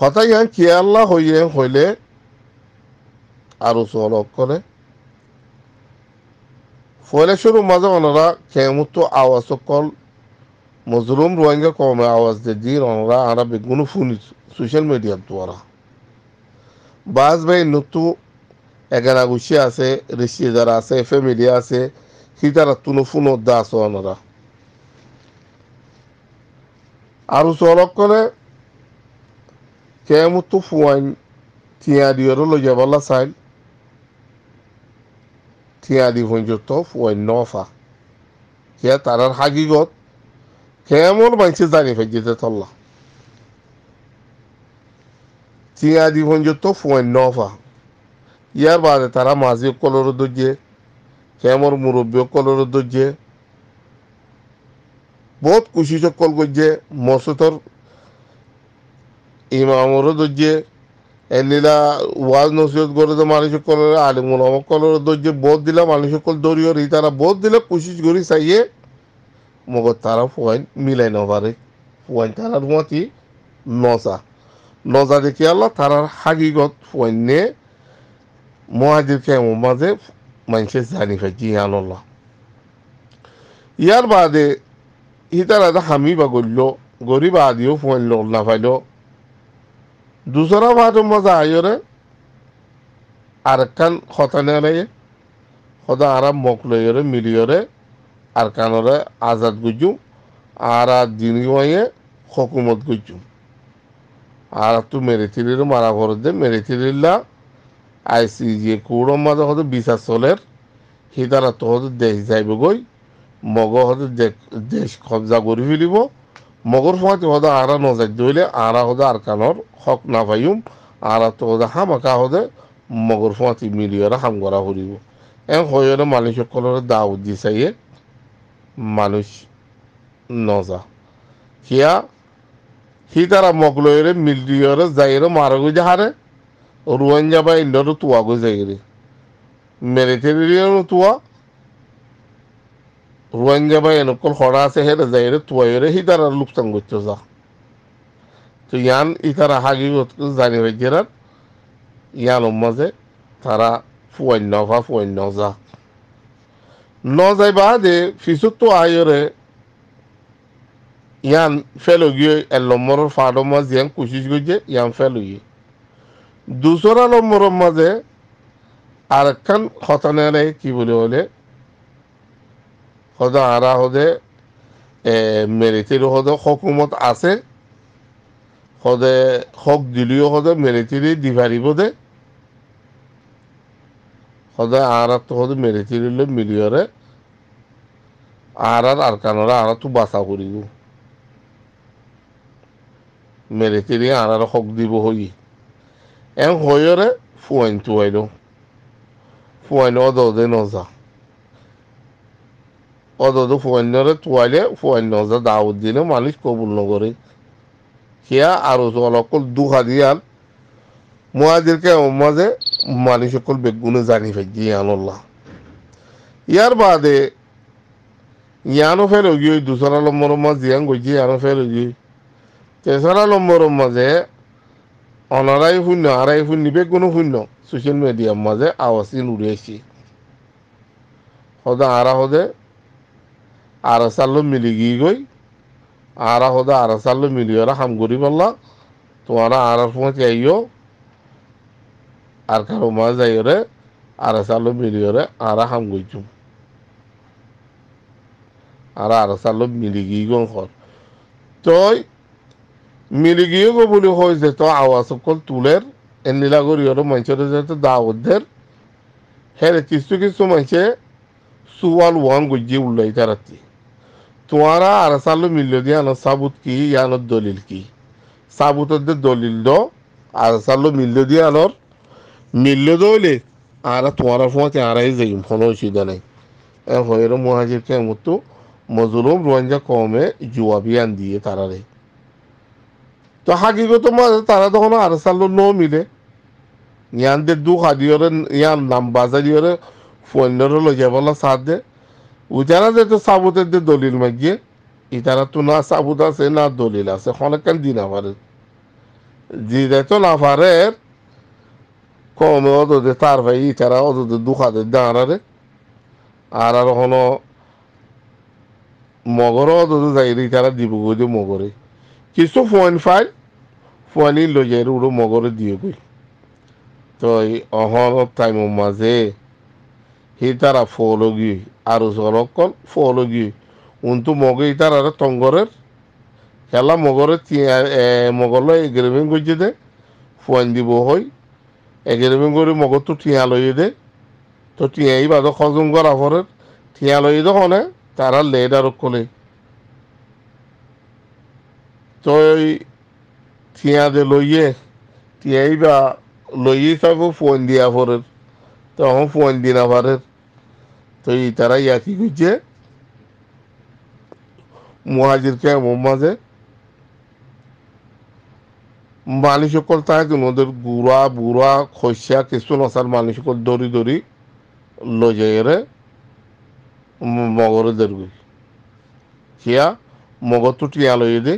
হতাই হ্যাঁ কে আল্লাহ হইয়ে হইলে আরো চলক করে ফলেশ্বর মাঝে ওনারা খেমুত আওয়াজ কল মজরুম রোহিঙ্গা কমে আওয়াজ দিয়ে দিয়ে অনরা আরা বেগুন ফুনি সোশ্যাল মিডিয়ার দ্বারা বাস ভাই নতু এগারা গুছি আছে ঋষি যারা আছে এফ মিডিয়া আছে সি তারা তুনো ফুনো দা আছে ওনারা আরো অলপ করে কেয়ামতো ফুৱাইন তিয়া দিয়ৰ লৈ যাবলা চাইল তিয়া দি ভঞ্জত ফুৱাইন নফা কিয়া তাৰাৰ হাগিগত কেয়ামৰ মাইছে জানি ফেজিতে তল্লা তিয়া দি ভঞ্জত ফুৱাইন নফা ইয়াৰ বাদে তাৰা মাজি কলৰ দৰ্জে কেয়ামৰ মুৰব্বী কলৰ দৰ্জে বহুত কুচি চকল গজ্জে মচুতৰ ইমামরও ধৈর্যে এলিলা ওয়াজ নসিহত করে তো মানুষের কলরে আলিম উলামক কলরে ধৈর্যে বোধ দিলে মানুষের কল ধরিও রি তারা বোধ দিলে কোশিশ করি চাইয়ে মগ তারা ফুয়াইন মিলাই নপারে ফুয়াইন তারার মতি নজা নজা দেখি আল্লাহ তারার হাকিগত ফুয়াইন নিয়ে মহাজির কেমন মাঝে মানুষের জানি ফাই জিহান আল্লাহ ইয়ার বাদে হিতারা হামি বা গড়ল গরিব আদিও ফুয়াইন লোক না दूसरा बात মজা आयो আর কান খতানে রে সদা আরাম মক লইরে মিলিয়রে কানরে আজাদ গুজুম আর আর দিন গয়ে হকুমত গুজু আর তু মেরে তিলির মারা ঘর দে মেরে আই সি জি কুড়ো মাঝে হতো বিচার চলের সিদারা তো হতো দেশ যাইব গই মগ হতো দেশ কবজা করে ফেলিব মগর ফাঁচ হদা আরা নজাক দইলে আরা হদা আর কানর হক না পাইম আরা তো হদা হাম আঁকা হদে মগর ফাঁচি মিলিয়রা হাম করা হরিব এন হয়ে মানুষ সকলের দাউদ দি চাইয়ে মানুষ নজা হিয়া সি তারা মগলয়রে মিলিয়রে যাইরে মারা গো যাহারে রুয়ান যাবা ইন্ডর তুয়া গো যাইরে মেরিটেরিয়ানো তুয়া রোহিঙ্গা বা এনেকল হরা আছে হে রেজাইরে তুয়াইরে সি তার লোকসান করতে যা তো ইয়ান ই তারা হাগি জানি রাজ্যেরাত ইয়ান মাঝে তারা ফুয়ান্য বা ফুয়ান্য যা ন যাইবা যে পিছত তো আয়রে ইয়ান ফেলো গিয়ে এলম্বর ফাড়ো মাঝে ইয়ান কুশিস গিয়ে ইয়ান ফেলো গিয়ে দুসরা নম্বরের মাঝে আরেকখান হতানে কি বলে হলে সদা আরা সদে মেরিতির হদে সকুমত আছে সদে সক দিলেও সদে মেরিটিৰে দি পাৰিব দে সদায় আঁৰাটো সদায় মেৰিটিৰিলৈ মিলিয়ৰে আঁৰাৰ আৰকানৰে আঁৰাটো বাচা কৰিব মেৰিটিৰে আঁৰাৰ হক দিব হৈ এম হৈৰে ফুৱাইনটো আহিলোঁ ফুৱাইনৰ দহ দিন নজা অদদ ফুয়ান্নরে তুয়াইলে ফুয়ান্ন যা দাওয়াত দিলে কবুল নগরে সেয়া আর অকল দুখা দিয়াল মুয়াজিরকে মাঝে মানুষ সকল বেগুনে জানি ফেকি আনল্লাহ ইয়ার বাদে ইয়ানো ফের গিয়ে দুসরা নম্বর মাঝ ইয়ান গজি ইয়ানো ফের গিয়ে তেসরা নম্বর মাঝে অনারাই শূন্য আড়াই শূন্য বেগুনো শূন্য সোশ্যাল মিডিয়ার মাঝে আওয়াজ উড়িয়েছি সদা আরা সদে আরসাল্লো মিলি গিয়ে গই আরা হদা আরসাল্লো মিলি ওরা হাম করি বললা তোমারা আর পৌঁছে আইও আর কারো মা যাই রে সালো মিলি ওরে আর হাম গইছুম আর সালো মিলি গিয়ে গন খর তই মিলি গিয়ে গো বলি হয়েছে তো আওয়াজ সকল তুলের এনিলা করি ওর মানুষের যেহেতু দাওয়াতদের হ্যাঁ কিছু কিছু মানুষে সুয়াল ওয়ান গজিয়ে উল্লাই তারাতি তোমারা আরসালু মিলল দিয়ে আনো সাবুত কি আনোর দলিল কি সাবুতের যে দলিল দ আরসালু মিলল দিয়ে আনোর মিলল দলে আর তোমারা ফোঁতে আরাই যাই ফোন অসুবিধা নেই হয়ের কে মতো মজলুম রোহিঙ্গা কমে আন দিয়ে তারারে তো হাকিগত তারা তখন আরসালু ন মিলে ইয়ানদের দু হাদিওরে ইয়ান নাম বাজারিওরে ফোনের বলা সাথ দে ওইটারা তো সাবুতের যে দলিল মাগিয়ে ইতারা তো না সাবুত আছে না দলিল আছে অনেকক্ষণ দিন আবার যে যাইতো না পারে কমে অদে তার ভাই ইতারা অদে দুখাতে দাঁড়ারে আর আর হলো মগর অদে যাই ইতারা দিব গই মগরে কিছু পয়েন্ট ফাইভ পোৱালি লৈ যায় উডো মগরে দিয়ে গই তো অহৰ টাইমৰ মাজে হিতারা ফলগি আর জনকল ফলগি উন্তু মগে ই আর তঙ্গরের খেলা মগরের মগল এগ্রিমেন্ট করছে দে ফোয়েন দিব হয় এগ্রিমেন্ট করে মগর তো ঠিয়া লইয়ে দে তো ঠিয়াই বাদ খজম করা ফরের ঠিয়া লইয়ে দে হনে তারা লেড আর কলে তো ঠিয়া দে লইয়ে ঠিয়াই বা লইয়ে থাকবো ফোয়েন দিয়া ফরের তখন ফোন দিন আবারের তো এই তারা ইয়া খুঁজছে করছে মহাজিরকে এমন মাঝে মানুষ সকল তাকে ওদের গুড়া বুড়া খসিয়া কিছু নসার মানুষ সকল দৌড়ি দৌড়ি লজেরে মগরে ধরবি কিয়া মগর তো টিয়া লইয়ে দে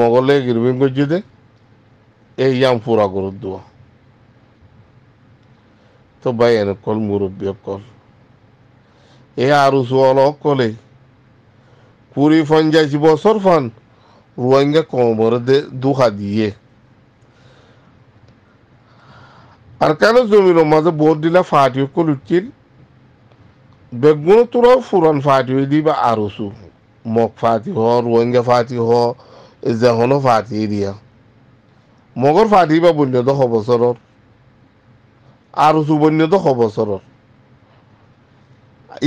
মগলে গিরবিন করছে দে এই আম পুরা করে দেওয়া বায়েসকল মুৰব্বীসকল এই আৰুচসকলে কুড়ি যাইছি বছর ফান রোহিঙ্গা কমর দুহা দিয়ে আর কেন জমির মাঝে বোর দিলা ফাটিও কলুচিল বেগুন তোরাও ফুরান ফাটিও দিবা আরুসু মগ ফাটি হ রোহিঙ্গা ফাটি হ যেহনো ফাটিয়ে দিয়া মগর ফাটিবা বললো তো হবছৰৰ আর উঁচু বন্য তো সবছৰৰ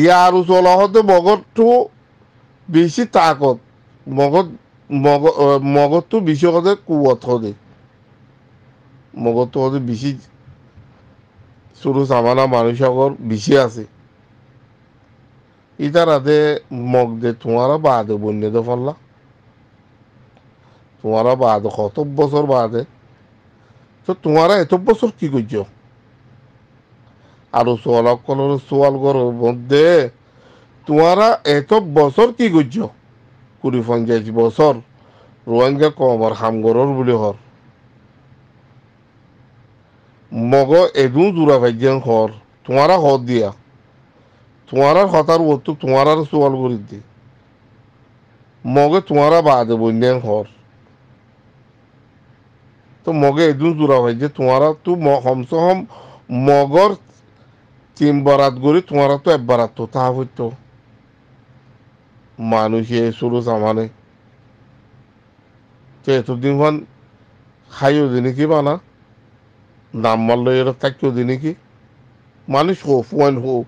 ইয়াৰ উঁচু অলপতে মগজটো বেছি তাকত মগজ মগ মগজটো বেছি সদায় কুৱত সদায় মগজটো সদায় বেছি চুৰু চামানা মানুহসকল বেছি আছে ইটা হাতে মগ দে তোমাৰা বাদে বন্য দে ফল্লা তোমারা বাদ কত বছর বাদে তো তোমারা এত বছর কি করছো আরো সোয়ালক্ষণের সোয়াল ঘরের মধ্যে তোমারা এত বছর কি করছ কুড়ি পঞ্চাশ বছর রোহিঙ্গা কমর হামগরর বলে হর মগ এদু জোড়া ভাইজেন হর তোমারা হর দিয়া তোমার হতার বস্তু আর সোয়াল করে দি মগে তোমারা বাদে বন্যান হর তো মগে এদু জোড়া ভাইজে তোমারা তো হমসে হম মগর তিন বরাত করি তোমারা তো এক বরাত তো তা হইত মানুষে শুরু জামানে তো দিন খন খাইও দি কি বানা নাম মারল এরা থাকিও দি নাকি মানুষ হোক ওয়ান হোক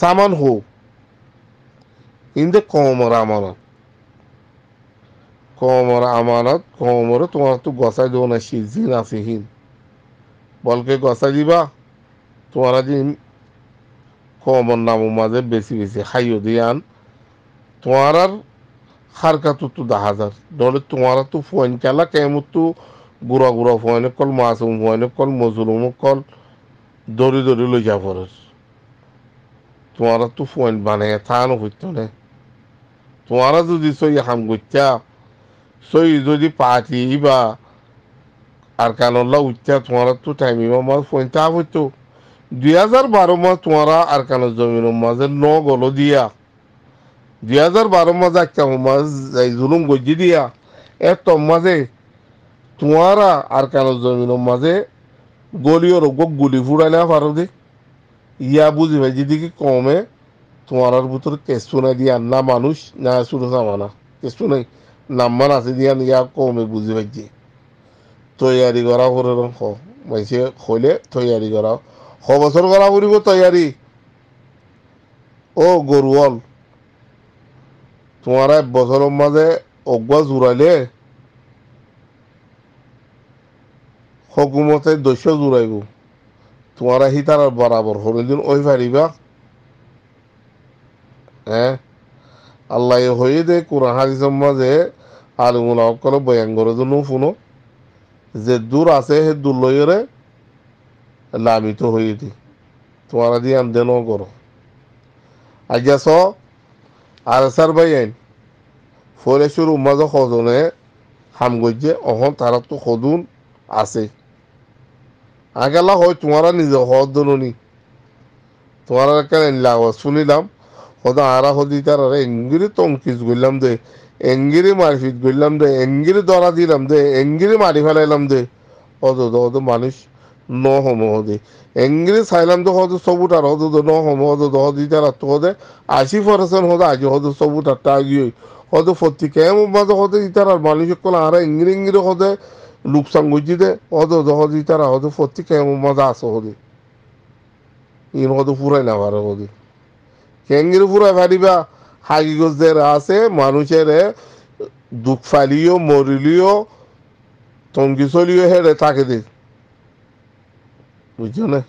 সামান হোক ইন্দে কমর আমানত কমর আমানত কমরে তোমার তো গসাই দেবো না সিজিন আছে হিন বলকে গসাই দিবা তোমরা দিন কমন নামো মাঝে বেশি বেশি খাইও আন তোমার হারকাত তো দাহাজার নলে তোমারা তো ফোন চালা কেমন তো গুড়া গুড়া ফোন কল মাসুম ফোন কল মজুরুম কল দৌড়ি দৌড়ি লই যা পরের তোমারা তো ফোন বানায় থানো হইতো না তোমারা যদি সই হাম করতা সই যদি পাটি বা আর কানল্লা উঠতা তোমারা তো টাইম ইমা মাছ ফোন তা হইতো দুই হাজার বারো মাস তোমারা আর কানো জমির মাঝে ন গলো দিয়া দুই হাজার বারো মাস একটা মাস জুলুম গজি দিয়া এত মাঝে তোমারা আর কানো জমির মাঝে গলিও রোগ গুলি ফুড়াইলে পারো দে ইয়া বুঝি ভাই যেদিকে কমে তোমার ভিতরে কেসু নাই দিয়া না মানুষ না সুরে সামানা কেসু নাই নাম্বার আছে দিয়া ইয়া কমে বুঝি পাইছি তৈয়ারি করা করে মাইসে হইলে তৈয়ারি করা সবছর করা পড়ব তৈয়ারি ও গরুয়াল তোমার এক বছরের মাঝে অগুয়া জুড়াইলে হকুমতে দস্য জুড়াইব তোমার আহি তার বরাবর দিন ওই পারিবা হ্যাঁ আল্লাহ হয়ে দে কোরআন হাদিসের মাঝে আলমুল হক করে বয়ান করে জন্য শুনো যে দূর আছে সে দূর লইরে লাভিত হয়ে দি তোমারা দিয়ে আম দেন করো আজ্ঞা স আর সার ভাই আইন ফরেশুর উমাজ সজনে হাম গজ্জে অহন তারা তো সদুন আছে আগেলা হয় তোমারা নিজে সদনি তোমারা কেন শুনিলাম সদা আরা সদি তার এঙ্গিরি টঙ্কিজ গইলাম দে এঙ্গিরি মারপিট গইলাম দে এঙ্গিরি দরা দিলাম দে এঙ্গিরি মারি ফেলাইলাম দে অদ মানুষ ন সমহদি এংগ্ৰি চাইলামটো সদু চবু তাৰ হদ ন সমহদু দহ দুইটা ৰাতটো সদে আশী পাৰ্চেণ্ট সদা আজি সদু চবু তাত আগে সদু ফটি কেম মাজে সদে ইটাৰ মানুহসকল আৰে ইংৰি ইংৰি সদে লোকচান গুজি দে সদু দহ দুইটাৰ সদু ফটি কেম মাজে আছে সদি ইন সদু ফুৰাই নাভাৰে সদি কেংগিৰি ফুৰাই ভাৰিবা হাগি গছ যে আছে মানুষেৰে দুখ ফালিও মৰিলিও টংগি চলিও হেৰে থাকে দেই 我进来。